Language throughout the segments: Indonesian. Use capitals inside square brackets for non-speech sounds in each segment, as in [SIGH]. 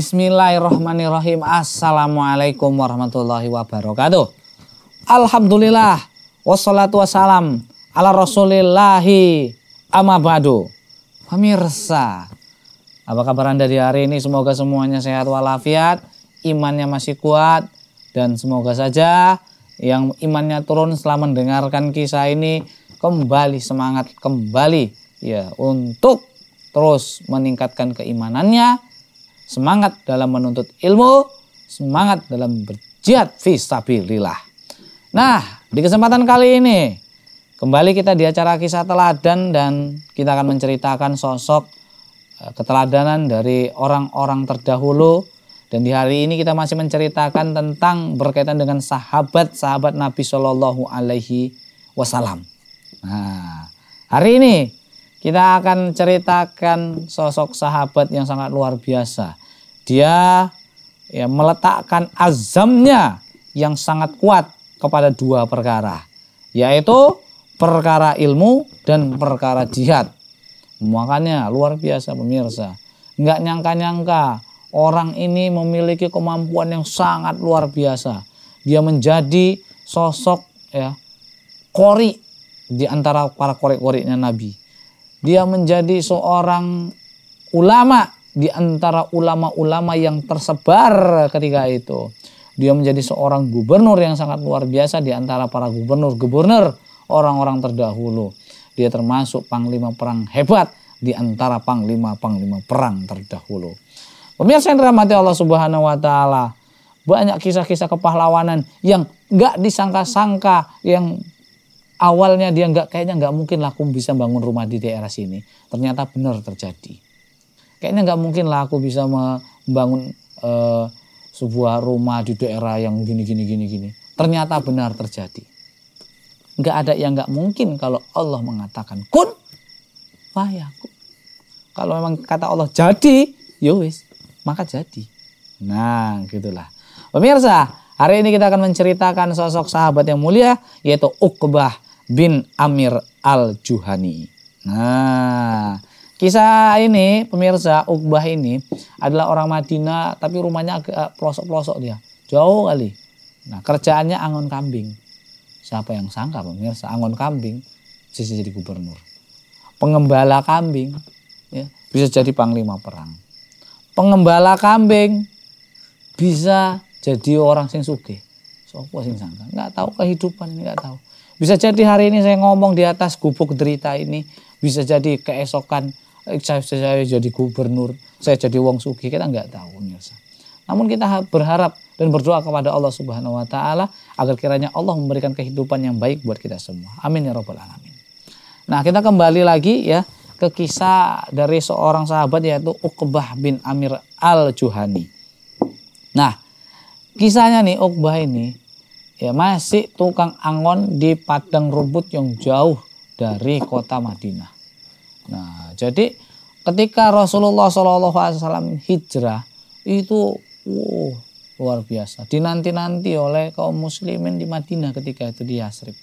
Bismillahirrahmanirrahim. Assalamualaikum warahmatullahi wabarakatuh. Alhamdulillah. Wassalatu wassalam. Ala rasulillahi Amabadu. Pemirsa, apa kabar Anda di hari ini? Semoga semuanya sehat walafiat, imannya masih kuat, dan semoga saja yang imannya turun setelah mendengarkan kisah ini kembali semangat kembali ya untuk terus meningkatkan keimanannya semangat dalam menuntut ilmu, semangat dalam berjihad fi Nah, di kesempatan kali ini kembali kita di acara kisah teladan dan kita akan menceritakan sosok e, keteladanan dari orang-orang terdahulu dan di hari ini kita masih menceritakan tentang berkaitan dengan sahabat-sahabat Nabi Shallallahu alaihi wasallam. Nah, hari ini kita akan ceritakan sosok sahabat yang sangat luar biasa dia ya, meletakkan azamnya yang sangat kuat kepada dua perkara, yaitu perkara ilmu dan perkara jihad. Makanya luar biasa pemirsa. Nggak nyangka-nyangka orang ini memiliki kemampuan yang sangat luar biasa. Dia menjadi sosok ya kori di antara para korek korinya Nabi. Dia menjadi seorang ulama di antara ulama-ulama yang tersebar ketika itu. Dia menjadi seorang gubernur yang sangat luar biasa di antara para gubernur-gubernur orang-orang terdahulu. Dia termasuk panglima perang hebat di antara panglima-panglima perang terdahulu. Pemirsa yang dirahmati Allah Subhanahu wa taala, banyak kisah-kisah kepahlawanan yang nggak disangka-sangka yang awalnya dia nggak kayaknya nggak mungkin Lakum bisa bangun rumah di daerah sini. Ternyata benar terjadi kayaknya nggak mungkin lah aku bisa membangun uh, sebuah rumah di daerah yang gini gini gini gini. Ternyata benar terjadi. Nggak ada yang nggak mungkin kalau Allah mengatakan kun fayaku Kalau memang kata Allah jadi, yowis ya maka jadi. Nah, gitulah. Pemirsa, hari ini kita akan menceritakan sosok sahabat yang mulia yaitu Uqbah bin Amir Al-Juhani. Nah, Kisah ini pemirsa Uqbah ini adalah orang Madinah tapi rumahnya agak eh, pelosok-pelosok dia. Jauh kali. Nah kerjaannya angon kambing. Siapa yang sangka pemirsa angon kambing bisa jadi gubernur. Pengembala kambing ya, bisa jadi panglima perang. Pengembala kambing bisa jadi orang sing suge. Sopo sing sangka? Nggak tahu kehidupan ini nggak tahu. Bisa jadi hari ini saya ngomong di atas gubuk derita ini bisa jadi keesokan Eh, saya, saya jadi gubernur, saya jadi wong sugi, kita nggak tahu pemirsa. Namun kita berharap dan berdoa kepada Allah Subhanahu wa taala agar kiranya Allah memberikan kehidupan yang baik buat kita semua. Amin ya rabbal alamin. Nah, kita kembali lagi ya ke kisah dari seorang sahabat yaitu Uqbah bin Amir Al-Juhani. Nah, kisahnya nih Uqbah ini ya masih tukang angon di padang rumput yang jauh dari kota Madinah. Nah, jadi ketika Rasulullah SAW hijrah itu wow, luar biasa. Dinanti-nanti oleh kaum muslimin di Madinah ketika itu di Yasrib.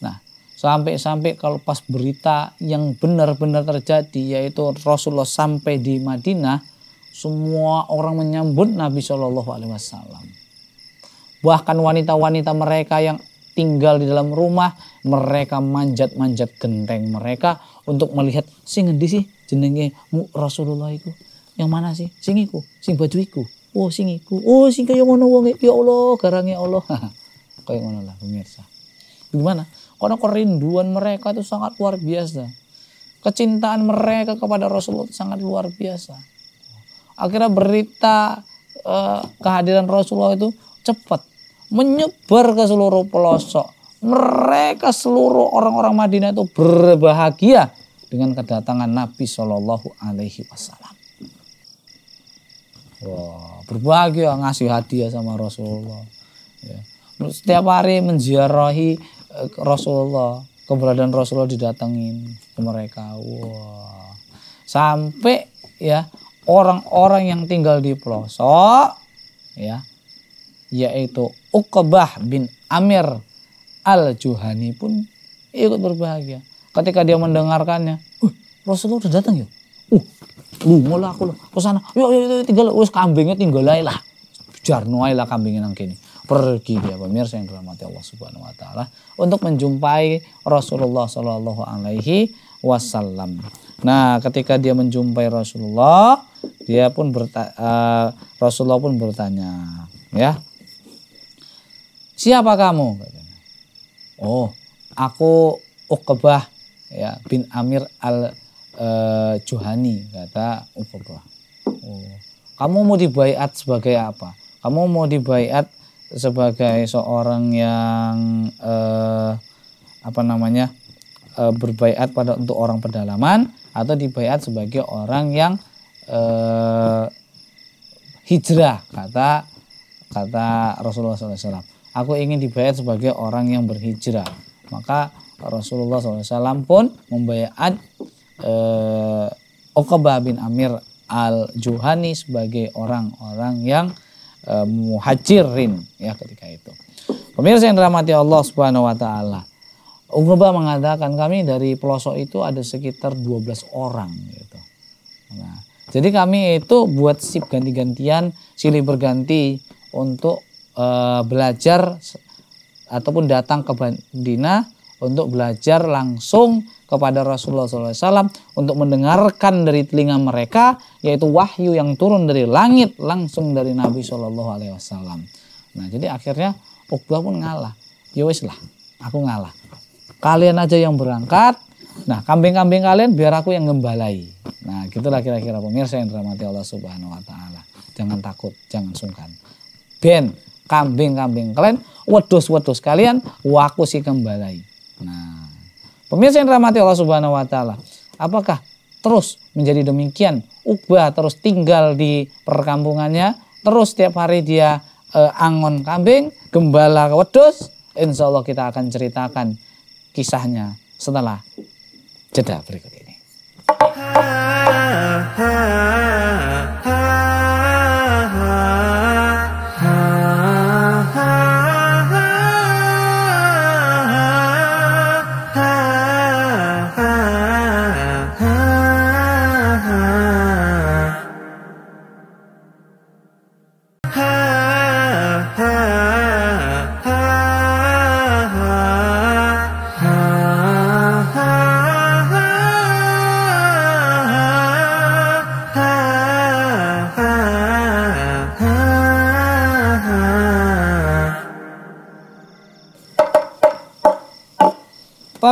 Nah, sampai-sampai kalau pas berita yang benar-benar terjadi yaitu Rasulullah sampai di Madinah, semua orang menyambut Nabi Shallallahu Alaihi Wasallam. Bahkan wanita-wanita mereka yang tinggal di dalam rumah, mereka manjat-manjat genteng mereka, untuk melihat sing endi sih jenenge Rasulullah iku. Yang mana sih? Sing iku, sing baju iku. Oh sing iku. Oh sing kaya ngono wong ya Allah, garange Allah. [LAUGHS] kaya ngono lah pemirsa. Gimana? Karena kerinduan mereka itu sangat luar biasa. Kecintaan mereka kepada Rasulullah itu sangat luar biasa. Akhirnya berita eh, kehadiran Rasulullah itu cepat menyebar ke seluruh pelosok mereka seluruh orang-orang Madinah itu berbahagia dengan kedatangan Nabi Shallallahu Alaihi Wasallam. Wah, berbahagia ngasih hadiah sama Rasulullah. Ya. Setiap hari menziarahi eh, Rasulullah, keberadaan Rasulullah didatengin ke mereka. Wah, sampai ya orang-orang yang tinggal di pelosok, ya, yaitu Uqbah bin Amir Al-Juhani pun ikut berbahagia. Ketika dia mendengarkannya, uh, Rasulullah sudah datang ya? Uh, lu mulai aku lah, ke sana. Yuk, yuk, yuk, tinggal, wes kambingnya tinggal lah. Jarnuai lah kambingnya nang Pergi dia pemirsa yang dirahmati Allah Subhanahu wa taala untuk menjumpai Rasulullah Shallallahu alaihi wasallam. Nah, ketika dia menjumpai Rasulullah, dia pun uh, Rasulullah pun bertanya, ya. Siapa kamu? Oh, aku Uqbah ya bin Amir al eh, Juhani kata Uqbah. Oh. Kamu mau dibayat sebagai apa? Kamu mau dibayat sebagai seorang yang eh, apa namanya? eh, berbaiat pada untuk orang pedalaman atau dibayat sebagai orang yang eh, hijrah kata kata Rasulullah SAW aku ingin dibayar sebagai orang yang berhijrah. Maka Rasulullah SAW pun membayar eh, bin Amir al-Juhani sebagai orang-orang yang eh, muhajirin ya ketika itu. Pemirsa yang dirahmati Allah Subhanahu wa taala. Uqbah mengatakan kami dari pelosok itu ada sekitar 12 orang gitu. Nah, jadi kami itu buat sip ganti-gantian, silih berganti untuk e, belajar ataupun datang ke Madinah untuk belajar langsung kepada Rasulullah SAW untuk mendengarkan dari telinga mereka yaitu wahyu yang turun dari langit langsung dari Nabi Shallallahu Alaihi Wasallam. Nah jadi akhirnya Uqbah pun ngalah. Yowis ya lah, aku ngalah. Kalian aja yang berangkat. Nah kambing-kambing kalian biar aku yang ngembalai. Nah gitulah kira-kira pemirsa yang dirahmati Allah Subhanahu Wa Taala. Jangan takut, jangan sungkan. Ben, kambing-kambing kalian wedus-wedus kalian waku si kembalai. Nah, pemirsa yang dirahmati Allah Subhanahu wa taala, apakah terus menjadi demikian? Ubah terus tinggal di perkampungannya, terus setiap hari dia eh, angon kambing, gembala wedus, insya Allah kita akan ceritakan kisahnya setelah jeda berikut ini. Ha, ha.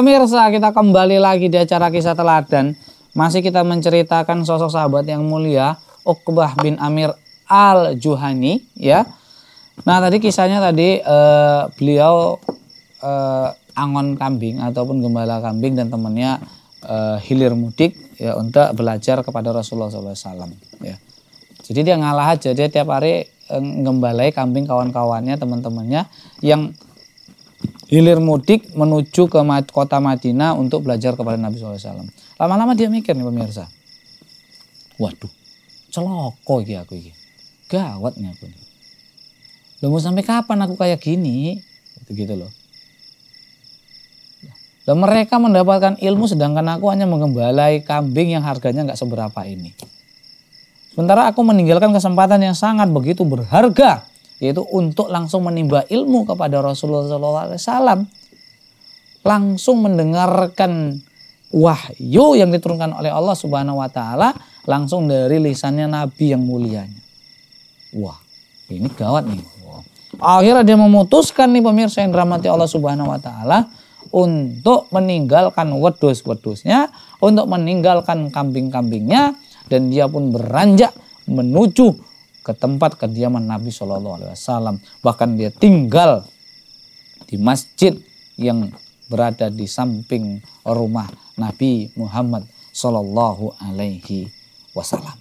Pemirsa, kita kembali lagi di acara kisah teladan. Masih kita menceritakan sosok sahabat yang mulia, Uqbah bin Amir Al-Juhani, ya. Nah, tadi kisahnya tadi eh, beliau eh, angon kambing ataupun gembala kambing dan temannya eh, hilir mudik ya untuk belajar kepada Rasulullah SAW. Ya. Jadi dia ngalah aja dia tiap hari eh, ngembalai kambing kawan-kawannya, teman-temannya yang hilir mudik menuju ke kota Madinah untuk belajar kepada Nabi SAW. Lama-lama dia mikir nih pemirsa. Waduh, celoko iki aku ini. Gawat nih aku ini. Loh mau sampai kapan aku kayak gini? Gitu, gitu loh. Dan mereka mendapatkan ilmu sedangkan aku hanya mengembalai kambing yang harganya nggak seberapa ini. Sementara aku meninggalkan kesempatan yang sangat begitu berharga yaitu untuk langsung menimba ilmu kepada Rasulullah SAW langsung mendengarkan wahyu yang diturunkan oleh Allah Subhanahu wa taala langsung dari lisannya nabi yang mulianya. Wah, ini gawat nih. Akhirnya dia memutuskan nih pemirsa yang dirahmati Allah Subhanahu wa taala untuk meninggalkan wedus-wedusnya, untuk meninggalkan kambing-kambingnya dan dia pun beranjak menuju ke tempat kediaman Nabi Shallallahu Alaihi Wasallam. Bahkan dia tinggal di masjid yang berada di samping rumah Nabi Muhammad Shallallahu Alaihi Wasallam.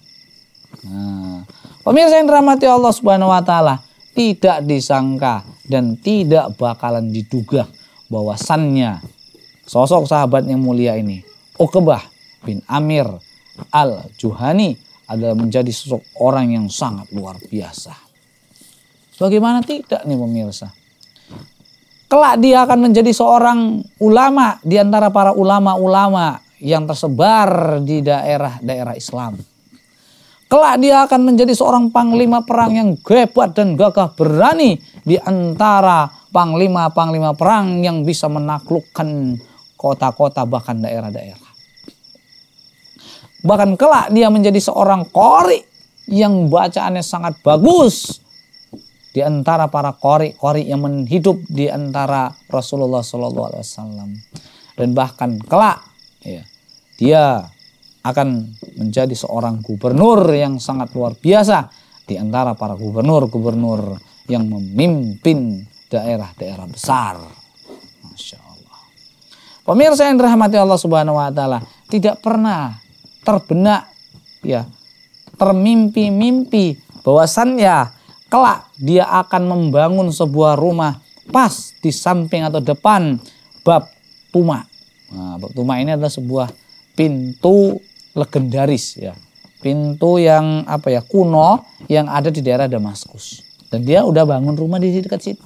Nah, pemirsa yang dirahmati Allah Subhanahu Wa Taala tidak disangka dan tidak bakalan diduga bahwasannya sosok sahabat yang mulia ini Uqbah bin Amir al-Juhani adalah menjadi seorang yang sangat luar biasa. Bagaimana tidak nih pemirsa? Kelak dia akan menjadi seorang ulama di antara para ulama-ulama yang tersebar di daerah-daerah Islam. Kelak dia akan menjadi seorang panglima perang yang hebat dan gagah berani di antara panglima-panglima perang yang bisa menaklukkan kota-kota bahkan daerah-daerah. Bahkan kelak dia menjadi seorang kori yang bacaannya sangat bagus. Di antara para kori-kori yang menghidup di antara Rasulullah Sallallahu Alaihi Wasallam. Dan bahkan kelak ya, dia akan menjadi seorang gubernur yang sangat luar biasa di antara para gubernur-gubernur yang memimpin daerah-daerah besar. Masya Allah. Pemirsa yang dirahmati Allah Subhanahu wa taala, tidak pernah terbenak ya termimpi-mimpi bahwasannya kelak dia akan membangun sebuah rumah pas di samping atau depan bab tuma. Nah, bab tuma ini adalah sebuah pintu legendaris ya. Pintu yang apa ya kuno yang ada di daerah Damaskus. Dan dia udah bangun rumah di dekat situ.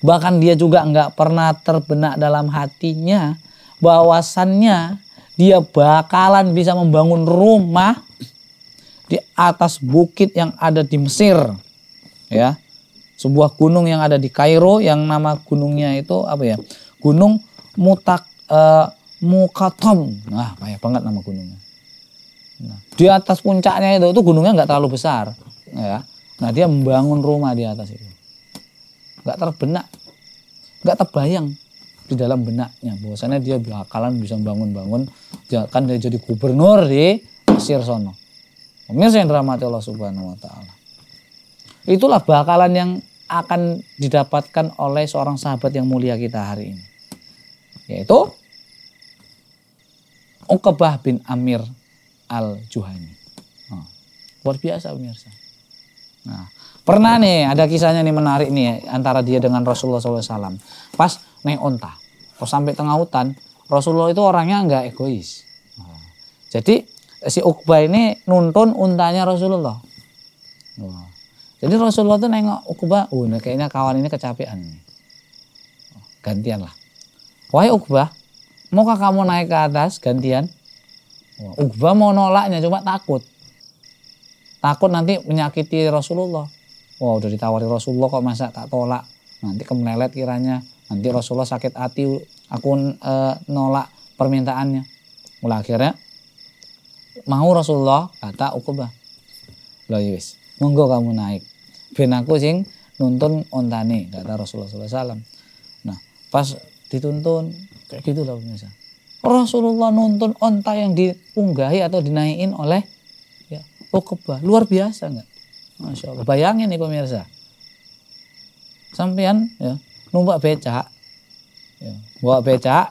Bahkan dia juga nggak pernah terbenak dalam hatinya bahwasannya dia bakalan bisa membangun rumah di atas bukit yang ada di Mesir. Ya. Sebuah gunung yang ada di Kairo yang nama gunungnya itu apa ya? Gunung Mutak uh, Mukatom. Nah, banyak banget nama gunungnya. Nah, di atas puncaknya itu itu gunungnya nggak terlalu besar, ya. Nah, dia membangun rumah di atas itu. Nggak terbenak. Nggak terbayang di dalam benaknya bahwasanya dia bakalan bisa bangun-bangun ya, kan dia jadi gubernur di Mesir sono pemirsa yang dirahmati Allah Subhanahu wa taala itulah bakalan yang akan didapatkan oleh seorang sahabat yang mulia kita hari ini yaitu Uqbah bin Amir Al-Juhani nah, luar biasa pemirsa nah Pernah nih ada kisahnya nih menarik nih antara dia dengan Rasulullah SAW. Pas naik onta. Kalau sampai tengah hutan, Rasulullah itu orangnya nggak egois. Jadi si Uqbah ini nuntun untanya Rasulullah. Jadi Rasulullah itu nengok Uqbah, wah oh, nah kayaknya kawan ini kecapean Gantian lah. Wahai Uqbah, maukah kamu naik ke atas gantian? Uqbah mau nolaknya, cuma takut. Takut nanti menyakiti Rasulullah. Wah wow, udah ditawari Rasulullah kok masa tak tolak. Nanti kemelelet kiranya. Nanti Rasulullah sakit hati aku e, nolak permintaannya. Mulai akhirnya mau Rasulullah kata Uqbah. loh iya, wis, monggo kamu naik. Ben aku sing nuntun ontani kata Rasulullah SAW. Nah, pas dituntun kayak gitu gitulah pemirsa. Rasulullah nuntun onta yang diunggahi atau dinaikin oleh ya Uqbah. Luar biasa enggak? Masya Allah. Bayangin nih pemirsa. Sampian ya numpak becak bawa ya, becak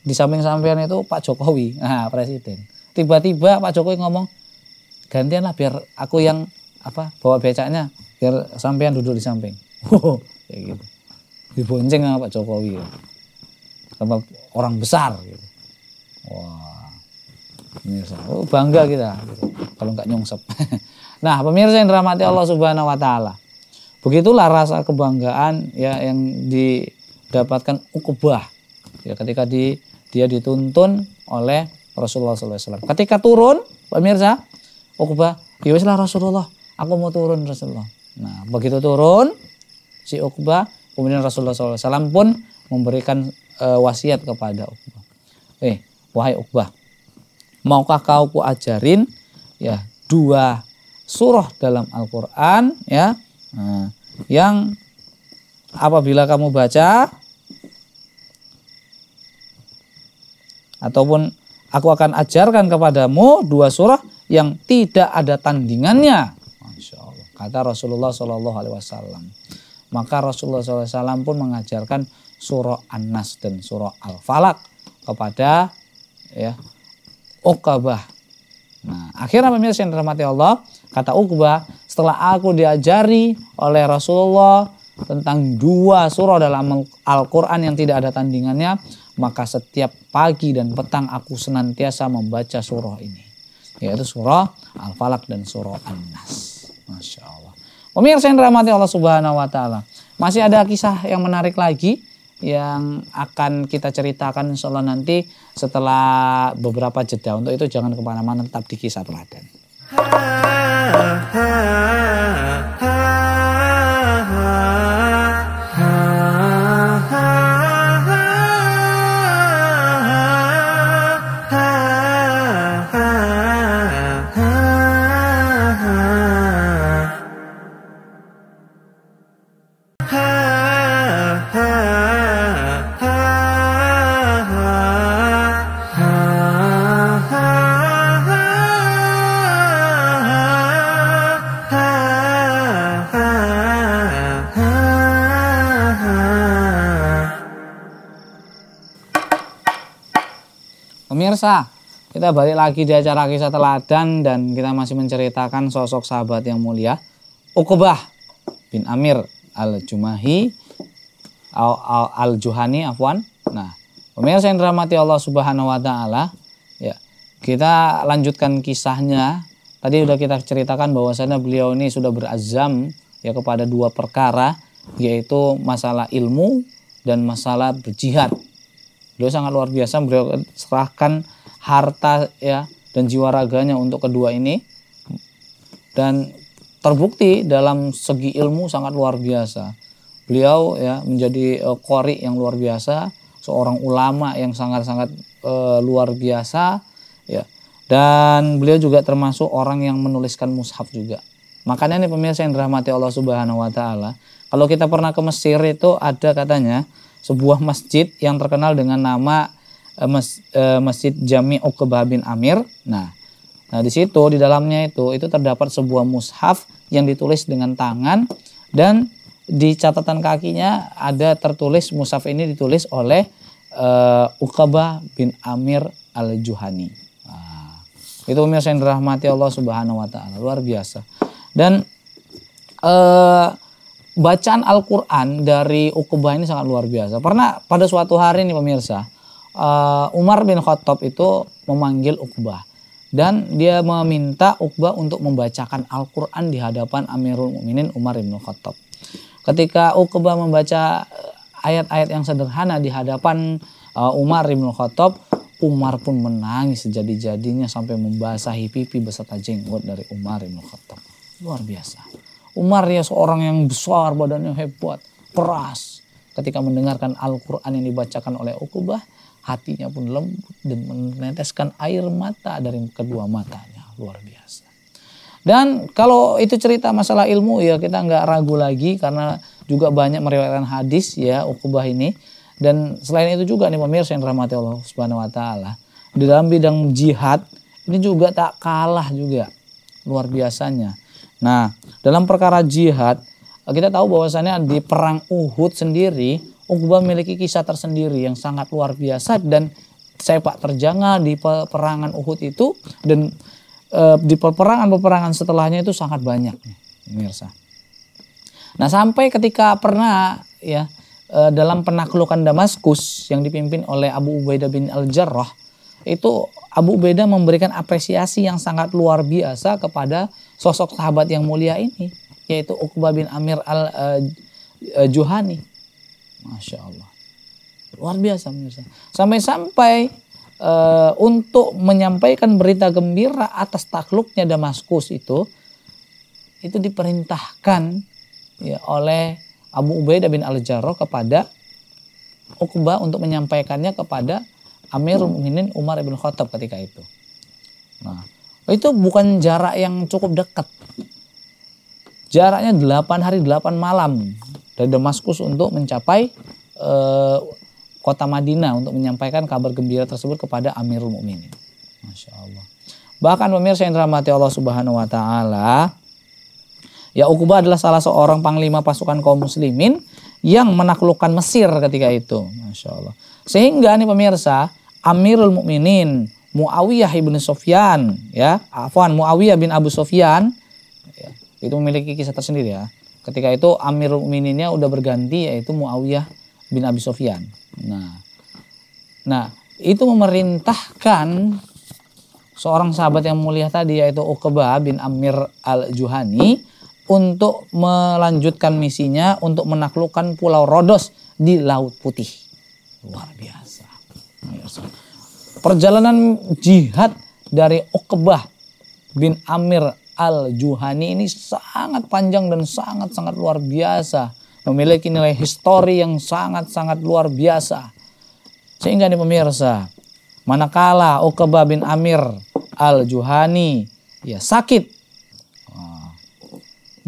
di samping sampean itu Pak Jokowi [LAUGHS] nah presiden tiba-tiba Pak Jokowi ngomong gantianlah biar aku yang apa bawa becaknya biar sampean duduk di samping wow [LAUGHS] kayak gitu dibonceng sama Pak Jokowi ya. sama orang besar gitu wah pemirsa oh, bangga kita gitu. kalau nggak nyungsep [LAUGHS] nah pemirsa yang dirahmati Allah Subhanahu Wa Taala Begitulah rasa kebanggaan ya yang didapatkan ukubah ya ketika di, dia dituntun oleh Rasulullah SAW. Ketika turun, pak mirza ukubah, ya Rasulullah, aku mau turun Rasulullah. Nah, begitu turun si ukubah, kemudian Rasulullah SAW pun memberikan e, wasiat kepada ukubah. Eh, wahai ukubah, maukah kau ku ajarin ya dua surah dalam Al-Qur'an ya Nah, yang apabila kamu baca ataupun aku akan ajarkan kepadamu dua surah yang tidak ada tandingannya. Masya Allah. Kata Rasulullah Shallallahu Alaihi Wasallam. Maka Rasulullah SAW pun mengajarkan surah An-Nas dan surah Al-Falak kepada ya Uqabah. Nah, akhirnya pemirsa yang dirahmati Allah, kata Uqbah, setelah aku diajari oleh Rasulullah tentang dua surah dalam Al-Quran yang tidak ada tandingannya, maka setiap pagi dan petang aku senantiasa membaca surah ini. Yaitu surah Al-Falak dan surah An-Nas. Masya Allah. Pemirsa yang dirahmati Allah Subhanahu wa taala. Masih ada kisah yang menarik lagi yang akan kita ceritakan insya Allah nanti setelah beberapa jeda. Untuk itu jangan kemana-mana tetap di kisah teladan. ah, ah, ah. kita balik lagi di acara kisah teladan dan kita masih menceritakan sosok sahabat yang mulia Uqbah bin Amir al-Jumahi al-Juhani afwan. Nah, pemirsa yang dirahmati Allah Subhanahu wa taala, ya. Kita lanjutkan kisahnya. Tadi sudah kita ceritakan bahwasanya beliau ini sudah berazam ya kepada dua perkara yaitu masalah ilmu dan masalah berjihad. Beliau sangat luar biasa beliau serahkan harta ya dan jiwa raganya untuk kedua ini dan terbukti dalam segi ilmu sangat luar biasa. Beliau ya menjadi uh, eh, kori yang luar biasa, seorang ulama yang sangat-sangat uh, luar biasa ya. Dan beliau juga termasuk orang yang menuliskan mushaf juga. Makanya nih pemirsa yang dirahmati Allah Subhanahu wa taala, kalau kita pernah ke Mesir itu ada katanya sebuah masjid yang terkenal dengan nama Eh, mas, e, Masjid Jami Uqbah bin Amir. Nah, nah di situ di dalamnya itu itu terdapat sebuah mushaf yang ditulis dengan tangan dan di catatan kakinya ada tertulis mushaf ini ditulis oleh e, Uqbah bin Amir Al-Juhani. Nah, itu pemirsa yang dirahmati Allah Subhanahu wa taala, luar biasa. Dan e, bacaan Al-Qur'an dari Uqbah ini sangat luar biasa. Pernah pada suatu hari nih pemirsa, uh, Umar bin Khattab itu memanggil Uqbah dan dia meminta Uqbah untuk membacakan Al-Qur'an di hadapan Amirul Mukminin Umar bin Khattab. Ketika Uqbah membaca eh, ayat-ayat yang sederhana di hadapan uh, Umar bin Khattab, Umar pun menangis sejadi-jadinya sampai membasahi pipi beserta jenggot dari Umar bin Khattab. Luar biasa. Umar ya seorang yang besar, badannya hebat, keras. Ketika mendengarkan Al-Qur'an yang dibacakan oleh Uqbah, hatinya pun lembut dan meneteskan air mata dari kedua matanya. Luar biasa. Dan kalau itu cerita masalah ilmu ya kita nggak ragu lagi karena juga banyak meriwayatkan hadis ya ukubah ini. Dan selain itu juga nih pemirsa yang rahmati Allah Subhanahu wa taala, di dalam bidang jihad ini juga tak kalah juga luar biasanya. Nah, dalam perkara jihad kita tahu bahwasannya di perang Uhud sendiri Uqba memiliki kisah tersendiri yang sangat luar biasa dan sepak terjanga di peperangan Uhud itu dan e, di peperangan-peperangan setelahnya itu sangat banyak, pemirsa. Nah, sampai ketika pernah ya e, dalam penaklukan Damaskus yang dipimpin oleh Abu Ubaidah bin Al-Jarrah itu Abu Ubaidah memberikan apresiasi yang sangat luar biasa kepada sosok sahabat yang mulia ini yaitu Uqba bin Amir Al-Juhani. Eh, Masya Allah. Luar biasa pemirsa. Sampai-sampai e, untuk menyampaikan berita gembira atas takluknya Damaskus itu, itu diperintahkan ya, oleh Abu Ubaidah bin Al-Jarrah kepada Uqbah untuk menyampaikannya kepada Amirul Muminin Umar bin Khattab ketika itu. Nah, itu bukan jarak yang cukup dekat. Jaraknya 8 hari 8 malam dari Damaskus untuk mencapai e, kota Madinah untuk menyampaikan kabar gembira tersebut kepada Amirul Mukminin. Masya Allah. Bahkan pemirsa yang dirahmati Allah Subhanahu wa taala, ya Uqbah adalah salah seorang panglima pasukan kaum muslimin yang menaklukkan Mesir ketika itu. Masya Allah. Sehingga nih pemirsa, Amirul Mukminin Muawiyah ibn Sofyan, ya, Afwan Muawiyah bin Abu Sofyan, ya, itu memiliki kisah tersendiri ya. Ketika itu Amir Mininya udah berganti yaitu Muawiyah bin Abi Sofyan. Nah, nah itu memerintahkan seorang sahabat yang mulia tadi yaitu Uqbah bin Amir al-Juhani untuk melanjutkan misinya untuk menaklukkan Pulau Rodos di Laut Putih. Luar biasa. Perjalanan jihad dari Uqbah bin Amir Al-Juhani ini sangat panjang dan sangat-sangat luar biasa. Memiliki nilai histori yang sangat-sangat luar biasa. Sehingga nih pemirsa, manakala Uqbah bin Amir Al-Juhani ya sakit ah,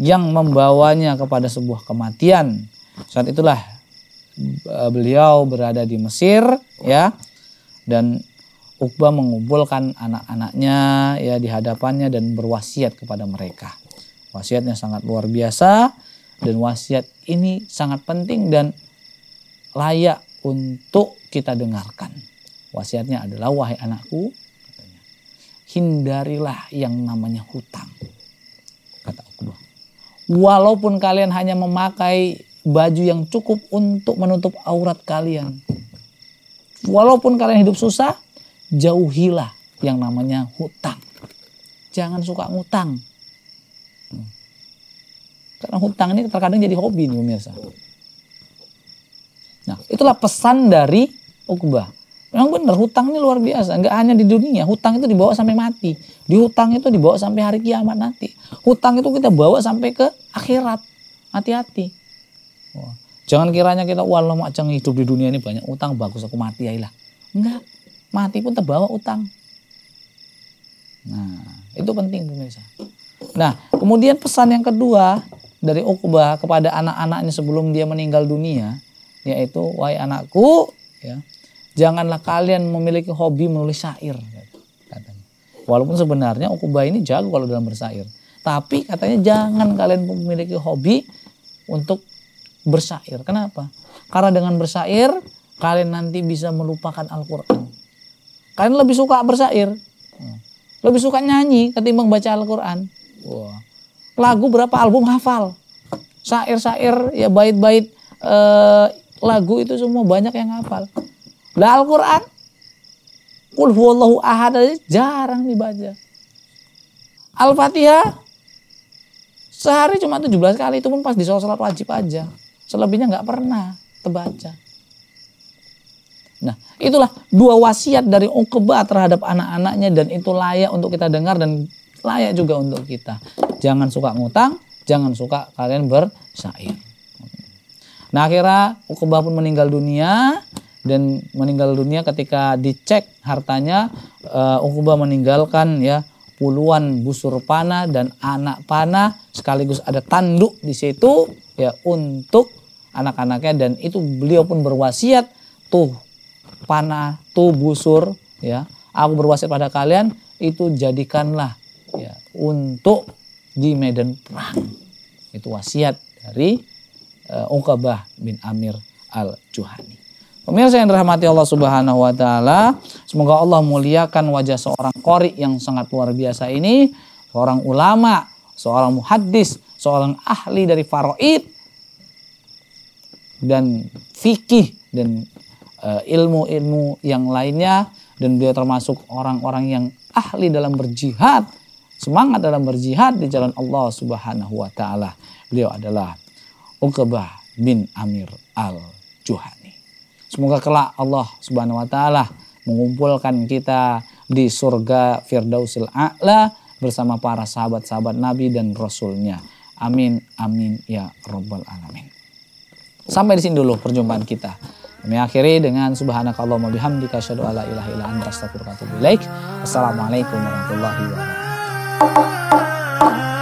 yang membawanya kepada sebuah kematian. Saat itulah eh, beliau berada di Mesir ya dan Uqbah mengumpulkan anak-anaknya ya di hadapannya dan berwasiat kepada mereka. Wasiatnya sangat luar biasa dan wasiat ini sangat penting dan layak untuk kita dengarkan. Wasiatnya adalah wahai anakku, katanya, hindarilah yang namanya hutang. Kata Uqbah. Walaupun kalian hanya memakai baju yang cukup untuk menutup aurat kalian. Walaupun kalian hidup susah, jauhilah yang namanya hutang. Jangan suka ngutang. Hmm. Karena hutang ini terkadang jadi hobi nih pemirsa. Nah, itulah pesan dari Uqbah. Memang benar hutang ini luar biasa, nggak hanya di dunia, hutang itu dibawa sampai mati. Di hutang itu dibawa sampai hari kiamat nanti. Hutang itu kita bawa sampai ke akhirat. Hati-hati. Jangan kiranya kita walau macam hidup di dunia ini banyak hutang bagus aku mati ya lah. Enggak mati pun terbawa utang. Nah, nah, itu penting pemirsa. Nah, kemudian pesan yang kedua dari Uqbah kepada anak-anaknya sebelum dia meninggal dunia, yaitu wahai anakku, ya, janganlah kalian memiliki hobi menulis syair. Katanya. Walaupun sebenarnya Uqbah ini jago kalau dalam bersair. Tapi katanya jangan kalian memiliki hobi untuk bersair. Kenapa? Karena dengan bersair kalian nanti bisa melupakan Al-Quran. Kalian lebih suka bersair, hmm. lebih suka nyanyi ketimbang baca Al-Quran. Wow. Lagu berapa album hafal, syair-syair ya bait-bait eh, lagu itu semua banyak yang hafal. Nah Al-Quran, Kul huwallahu ahad aja jarang dibaca. Al-Fatihah sehari cuma 17 kali itu pun pas di sholat wajib aja. Selebihnya nggak pernah terbaca. Itulah dua wasiat dari Uqba terhadap anak-anaknya dan itu layak untuk kita dengar dan layak juga untuk kita. Jangan suka ngutang, jangan suka kalian bersair. Nah akhirnya Uqba pun meninggal dunia dan meninggal dunia ketika dicek hartanya uh, meninggalkan ya puluhan busur panah dan anak panah sekaligus ada tanduk di situ ya untuk anak-anaknya dan itu beliau pun berwasiat tuh panah, tu busur, ya. Aku berwasiat pada kalian itu jadikanlah ya untuk di medan perang. Itu wasiat dari uh, Uqabah bin Amir Al-Juhani. Pemirsa yang dirahmati Allah Subhanahu wa taala, semoga Allah muliakan wajah seorang qori yang sangat luar biasa ini, seorang ulama, seorang muhaddis, seorang ahli dari faraid dan fikih dan ilmu-ilmu eh, yang lainnya dan beliau termasuk orang-orang yang ahli dalam berjihad, semangat dalam berjihad di jalan Allah Subhanahu wa taala. Beliau adalah Uqbah bin Amir Al-Juhani. Semoga kelak Allah Subhanahu wa taala mengumpulkan kita di surga Firdausil A'la bersama para sahabat-sahabat Nabi dan Rasulnya. Amin, amin ya Rabbal Alamin. Sampai di sini dulu perjumpaan kita. Kami akhiri dengan subhanakallahumma bihamdika asyhadu alla ilaha illa anta astaghfiruka wa atubu ilaik. Assalamualaikum warahmatullahi wabarakatuh.